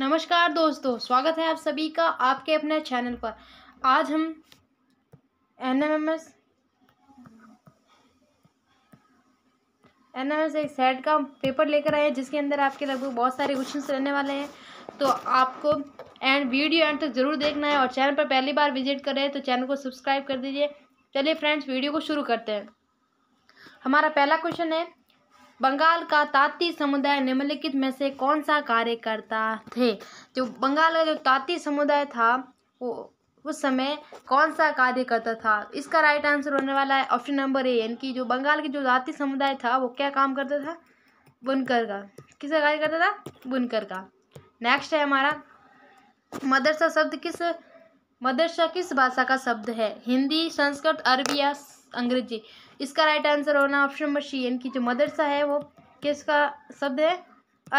नमस्कार दोस्तों स्वागत है आप सभी का आपके अपने चैनल पर आज हम N M M S N M S एक सेट का पेपर लेकर आए हैं जिसके अंदर आपके लगभग बहुत सारे क्वेश्चंस रहने वाले हैं तो आपको एंड वीडियो एंड तक तो ज़रूर देखना है और चैनल पर पहली बार विजिट कर रहे हैं तो चैनल को सब्सक्राइब कर दीजिए चलिए फ्रेंड्स वीडियो को शुरू करते हैं हमारा पहला क्वेश्चन है बंगाल का ताती समुदाय निम्नलिखित में से कौन सा कार्य करता थे जो बंगाल का जो ताती समुदाय था वो उस समय कौन सा कार्य करता था इसका राइट आंसर होने वाला है ऑप्शन नंबर ए यानी कि जो बंगाल के जो जाति समुदाय था वो क्या काम करता था बुनकर का किसका कार्य करता था बुनकर का नेक्स्ट है हमारा मदरसा शब्द किस मदरसा किस भाषा का शब्द है हिंदी संस्कृत अरबी या अंग्रेजी इसका राइट आंसर होना ऑप्शन नंबर सी यानी कि जो मदरसा है वो किसका शब्द है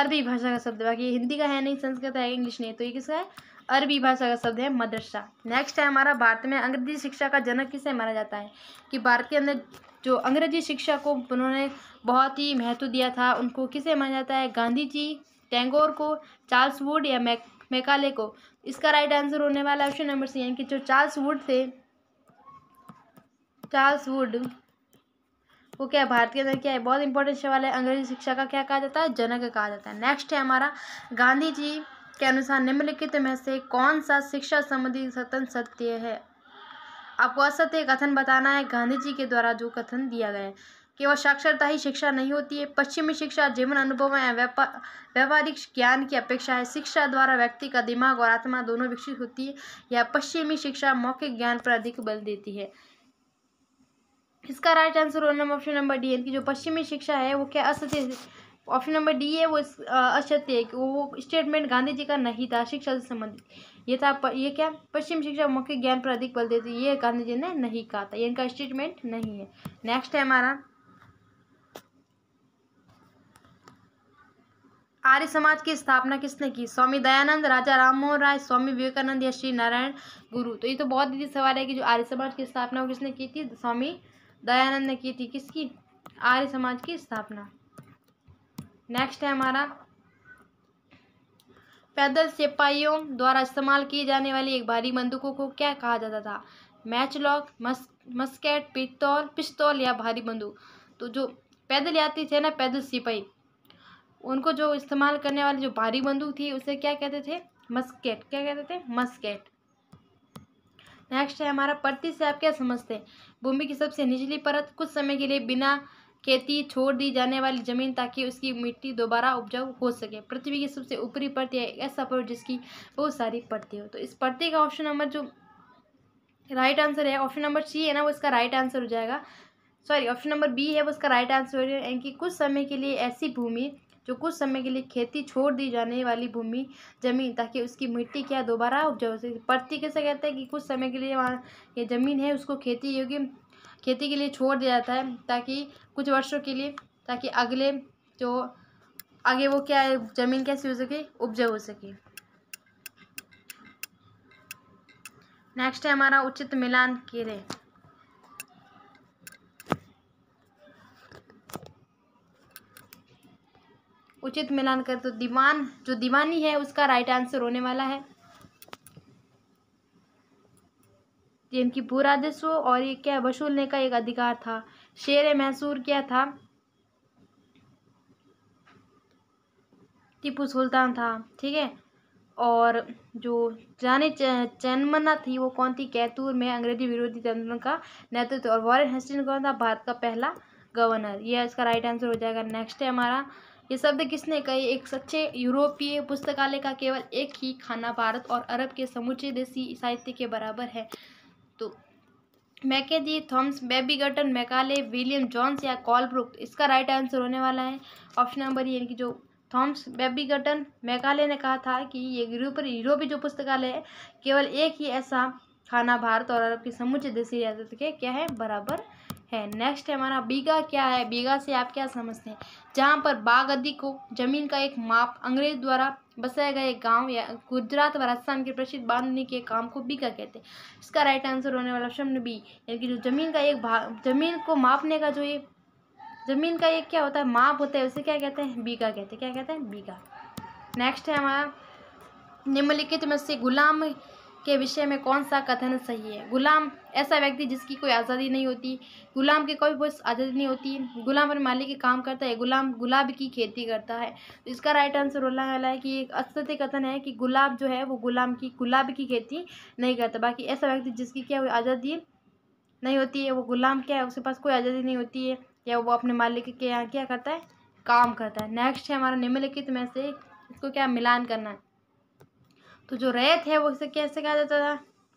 अरबी भाषा का शब्द बाकी हिंदी का है नहीं संस्कृत है इंग्लिश नहीं तो ये किसका है अरबी भाषा का शब्द है मदरसा नेक्स्ट है हमारा भारत में अंग्रेजी शिक्षा का जनक किसे माना जाता है कि भारत के अंदर जो अंग्रेजी शिक्षा को उन्होंने बहुत ही महत्व दिया था उनको किसे माना जाता है गांधी जी टैंगोर को चार्ल्स वुड या मैक मैकाले को इसका राइट आंसर होने वाला ऑप्शन नंबर सी यानी कि जो चार्ल्स वुड थे चार्ल्स वुड वो क्या है भारत के अंदर क्या है बहुत इंपॉर्टेंट सवाल है अंग्रेजी शिक्षा का क्या कहा जाता है जनक कहा जाता है नेक्स्ट है हमारा गांधी जी के अनुसार निम्नलिखित में से कौन सा शिक्षा संबंधी कथन सत्य है आपको असत्य कथन बताना है गांधी जी के द्वारा जो कथन दिया गया है केवल साक्षरता ही शिक्षा नहीं होती है पश्चिमी शिक्षा जीवन अनुभव या व्यापारिक ज्ञान की अपेक्षा है शिक्षा द्वारा व्यक्ति का दिमाग और आत्मा दोनों विकसित होती है या पश्चिमी शिक्षा मौखिक ज्ञान पर अधिक बल देती है इसका राइट आंसर होना ऑप्शन नंबर डी है कि जो पश्चिमी शिक्षा है वो क्या असत्य ऑप्शन नंबर डी है वो असत्य है कि वो स्टेटमेंट गांधी जी का नहीं था शिक्षा से संबंधित ये था पर, ये क्या पश्चिम शिक्षा मुख्य ज्ञान पर अधिक बल देती ये गांधी जी ने नहीं कहा था ये इनका स्टेटमेंट नहीं है नेक्स्ट है हमारा आर्य समाज की स्थापना किसने की स्वामी दयानंद राजा राममोहन राय स्वामी विवेकानंद या श्री नारायण गुरु तो ये तो बहुत ही सवाल है कि जो आर्य समाज की स्थापना किसने की थी स्वामी दयानंद ने की थी किसकी आर्य समाज की स्थापना नेक्स्ट है हमारा पैदल सिपाहियों द्वारा इस्तेमाल की जाने वाली एक भारी बंदूकों को क्या कहा जाता था मैच लॉक मस मस्केट पिस्तौल पिस्तौल या भारी बंदूक तो जो पैदल यात्री थे ना पैदल सिपाही उनको जो इस्तेमाल करने वाली जो भारी बंदूक थी उसे क्या कहते थे मस्केट क्या कहते थे मस्केट नेक्स्ट है हमारा परती से आप क्या समझते हैं भूमि की सबसे निचली परत कुछ समय के लिए बिना खेती छोड़ दी जाने वाली जमीन ताकि उसकी मिट्टी दोबारा उपजाऊ हो सके पृथ्वी की सबसे ऊपरी परत या ऐसा पर जिसकी बहुत सारी परती हो तो इस परती का ऑप्शन नंबर जो राइट आंसर है ऑप्शन नंबर सी है ना वो इसका राइट आंसर हो जाएगा सॉरी ऑप्शन नंबर बी है वो इसका राइट आंसर हो जाएगा यानी कि कुछ समय के लिए ऐसी भूमि जो कुछ समय के लिए खेती छोड़ दी जाने वाली भूमि जमीन ताकि उसकी मिट्टी क्या दोबारा उपजाऊ प्रति कैसे कहते हैं कि कुछ समय के लिए वहाँ ये ज़मीन है उसको खेती योग्य खेती के लिए छोड़ दिया जाता है ताकि कुछ वर्षों के लिए ताकि अगले जो आगे वो क्या है ज़मीन कैसी हो सके उपजाऊ हो सके नेक्स्ट है हमारा उचित मिलान कीड़े उचित मिलान कर तो दीवान जो दीवानी है उसका राइट आंसर होने वाला है इनकी भू राजस्व और ये क्या वसूलने का एक अधिकार था शेर मैसूर क्या था टीपू सुल्तान था ठीक है और जो जाने चन्मना थी वो कौन थी कैतूर में अंग्रेजी विरोधी आंदोलन का नेतृत्व और वॉरेन हेस्टिन कौन था भारत का पहला गवर्नर ये इसका राइट आंसर हो जाएगा नेक्स्ट है हमारा ये शब्द किसने कहे एक सच्चे यूरोपीय पुस्तकालय का केवल एक ही खाना भारत और अरब के समूचे देसी साहित्य के बराबर है तो मैके दी Thomas Babington Macaulay William Jones या कॉलब्रुक इसका राइट आंसर होने वाला है ऑप्शन नंबर ये कि जो थॉम्स बेबी गटन मैकाले ने कहा था कि ये यूरोपीय यूरोपीय जो पुस्तकालय है केवल एक ही ऐसा खाना भारत और अरब के समूचे देसी रियासत के क्या है बराबर है नेक्स्ट है हमारा बीघा क्या है बीघा से आप क्या समझते हैं जहाँ पर बाघ आदि को जमीन का एक माप अंग्रेज द्वारा बसाए गए गांव या गुजरात व राजस्थान के प्रसिद्ध बांधने के काम को बीघा कहते हैं इसका राइट आंसर होने वाला शब्द बी यानी कि जो जमीन का एक भाग जमीन को मापने का जो ये जमीन का एक क्या होता है माप होता है उसे क्या कहते हैं बीघा कहते हैं क्या कहते हैं बीघा नेक्स्ट है हमारा निम्नलिखित में से गुलाम के विषय में कौन सा कथन सही है गुलाम ऐसा व्यक्ति जिसकी कोई आज़ादी नहीं होती गुलाम की कोई बहुत आज़ादी नहीं होती गुलाम अपने मालिक के काम करता है गुलाम गुलाब की खेती करता है तो इसका राइट आंसर होने वाला है कि एक असत्य कथन है कि गुलाब जो है वो गुलाम की गुलाब की खेती नहीं करता बाकी ऐसा व्यक्ति जिसकी क्या कोई आज़ादी नहीं होती है वो गुलाम क्या है उसके पास कोई आज़ादी नहीं होती है या वो अपने मालिक के यहाँ क्या करता है काम करता है नेक्स्ट है हमारा निम्नलिखित में से इसको क्या मिलान करना है तो जो रेत है वो इसे कैसे कहा जाता था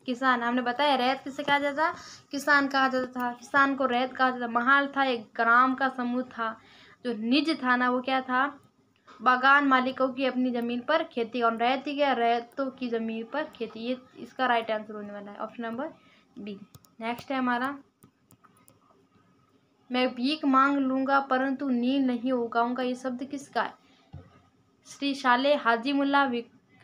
किसान हमने बताया रेत किसे कहा जाता था किसान कहा जाता था किसान को रेत कहा जाता महाल था एक ग्राम का समूह था जो निज था ना वो क्या था बागान मालिकों की अपनी ज़मीन पर खेती और ही क्या रेतों की ज़मीन पर खेती ये इसका राइट आंसर होने वाला है ऑप्शन नंबर बी नेक्स्ट है हमारा मैं भीख मांग लूँगा परंतु नील नहीं उगाऊंगा ये शब्द किसका है श्री शाले हाजी मुल्ला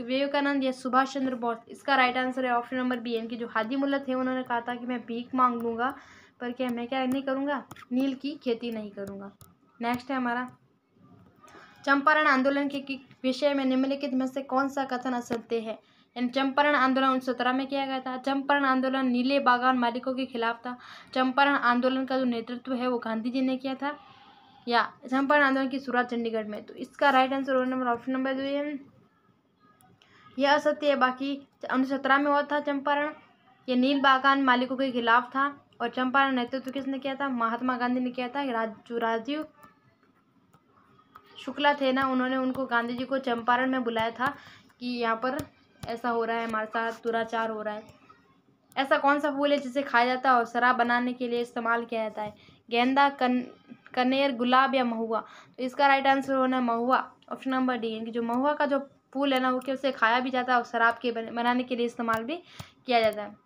विवेकानंद या सुभाष चंद्र बोस इसका राइट आंसर है ऑप्शन नंबर बी इनकी जो हाजी मुल्ला थे उन्होंने कहा था कि मैं भीख मांग लूँगा पर क्या मैं क्या नहीं करूँगा नील की खेती नहीं करूँगा नेक्स्ट है हमारा चंपारण आंदोलन के विषय में निम्नलिखित में से कौन सा कथन असत्य है यानी चंपारण आंदोलन उन्नीस सौ में किया गया था चंपारण आंदोलन नीले बागान मालिकों के खिलाफ था चंपारण आंदोलन का जो नेतृत्व है वो गांधी जी ने किया था या चंपारण आंदोलन की शुरुआत चंडीगढ़ में तो इसका right answer number option number दो है यह असत्य है बाकी उन्नीस सत्रह में हुआ था चंपारण ये नील बागान मालिकों के खिलाफ था और चंपारण नेतृत्व तो किसने किया था महात्मा गांधी ने किया था राजू राजीव शुक्ला थे ना उन्होंने उनको गांधी जी को चंपारण में बुलाया था कि यहाँ पर ऐसा हो रहा है हमारे साथ दुराचार हो रहा है ऐसा कौन सा फूल है जिसे खाया जाता है और शराब बनाने के लिए इस्तेमाल किया जाता है गेंदा कन कनेर गुलाब या महुआ तो इसका राइट आंसर होना है महुआ ऑप्शन नंबर डी यानी कि जो महुआ का जो फूल है ना वो क्या उसे खाया भी जाता है और शराब के बनाने के लिए इस्तेमाल भी किया जाता है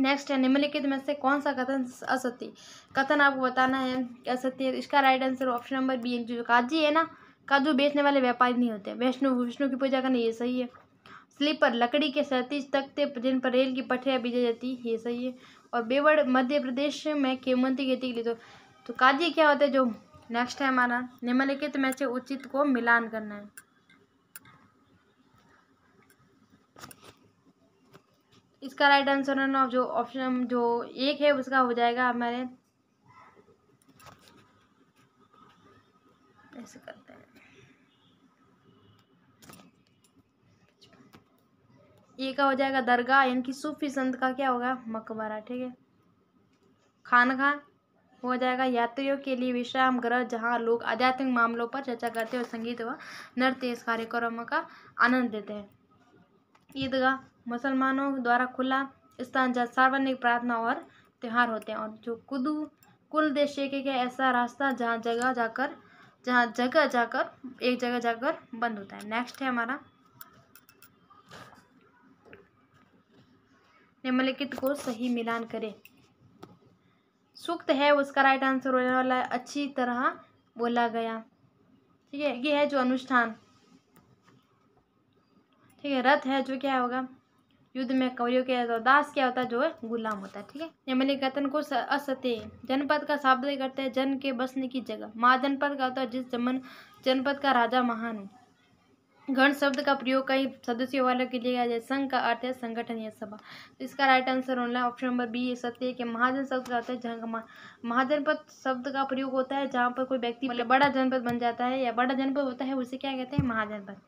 नेक्स्ट है निम्नलिखित में से कौन सा कथन असत्य कथन आपको बताना है असत्य इसका right answer option number B जो काजी है ना काजू बेचने वाले व्यापारी नहीं होते वैष्णु विष्णु की पूजा करना ये सही है स्लीपर लकड़ी के सैंतीस तख्ते जिन पर रेल की पटरियाँ बीजा जाती है ये सही है और बेवड़ मध्य प्रदेश में खेमंती खेती के लिए तो, तो काजी क्या होता है जो नेक्स्ट है हमारा निम्नलिखित तो में से उचित को मिलान करना है इसका राइट आंसर है ना जो ऑप्शन जो एक है उसका हो जाएगा हमारे ऐसे करते हैं ये का हो जाएगा दरगाह यानी कि सूफी संत का क्या होगा मकबरा ठीक है खान खान हो जाएगा यात्रियों के लिए विश्राम ग्रह जहाँ लोग आध्यात्मिक मामलों पर चर्चा करते और संगीत व नृत्य इस कार्यक्रम का आनंद देते हैं ईदगाह मुसलमानों द्वारा खुला स्थान जहाँ सार्वजनिक प्रार्थना और त्यौहार होते हैं और जो कुदू कुल देश के ऐसा रास्ता जहाँ जगह जाकर जहाँ जगह जाकर एक जगह जाकर बंद होता है नेक्स्ट है हमारा निम्नलिखित को सही मिलान करें सूक्त है उसका राइट आंसर होने वाला है अच्छी तरह बोला गया ठीक है ये है जो अनुष्ठान ठीक है रथ है जो क्या होगा युद्ध में कवरियों के दास क्या होता है जो है गुलाम होता है ठीक है यमली कथन को असत्य जनपद का शाब्दिक करते हैं जन के बसने की जगह महाजनपद का होता है जिस जमन जनपद का राजा महान गण शब्द का प्रयोग कई सदस्यों वालों के लिए किया जाए संघ का अर्थ है संगठन या सभा तो इसका राइट आंसर होना ऑप्शन नंबर बी सत्य कि महाजन शब्द का होता है जहाँ महाजनपद शब्द का प्रयोग होता है जहाँ पर कोई व्यक्ति मतलब बड़ा जनपद बन जाता है या बड़ा जनपद होता है उसे क्या कहते हैं महाजनपद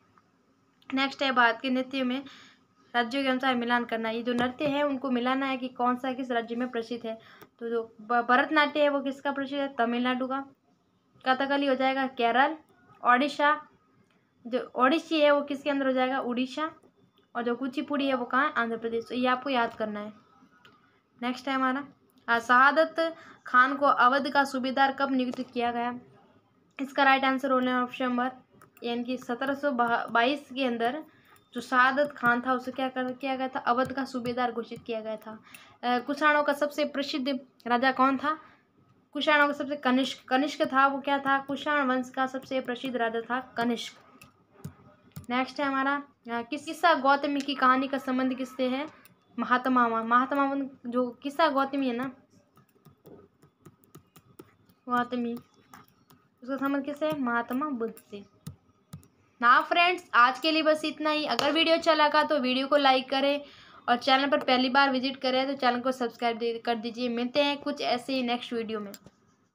नेक्स्ट है भारत के नृत्य में राज्यों के अनुसार मिलान करना ये जो नृत्य है उनको मिलाना है कि कौन सा किस राज्य में प्रसिद्ध है तो जो भरतनाट्य है वो किसका प्रसिद्ध है तमिलनाडु का कथकली हो जाएगा केरल ओडिशा जो ओडिशी है वो किसके अंदर हो जाएगा उड़ीसा और जो कुचिपुड़ी है वो कहाँ है आंध्र प्रदेश तो ये आपको याद करना है नेक्स्ट है हमारा शहादत खान को अवध का सूबेदार कब नियुक्त किया गया इसका राइट आंसर होने ऑप्शन नंबर यानी कि सत्रह सौ बाईस के अंदर जो सादत खान था उसे क्या कर किया गया था अवध का सूबेदार घोषित किया गया था कुषाणों का सबसे प्रसिद्ध राजा कौन था कुषाणों का सबसे कनिष्क कनिष्क था वो क्या था कुषाण वंश का सबसे प्रसिद्ध राजा था कनिष्क नेक्स्ट है हमारा किस किस्सा गौतमी की कहानी का संबंध किससे है महात्मा महात्मा जो किस्सा गौतमी है ना गौतमी उसका संबंध किससे है महात्मा बुद्ध से ना हाँ, फ्रेंड्स आज के लिए बस इतना ही अगर वीडियो अच्छा लगा तो वीडियो को लाइक करें और चैनल पर पहली बार विजिट करें तो चैनल को सब्सक्राइब कर दीजिए मिलते हैं कुछ ऐसे ही नेक्स्ट वीडियो में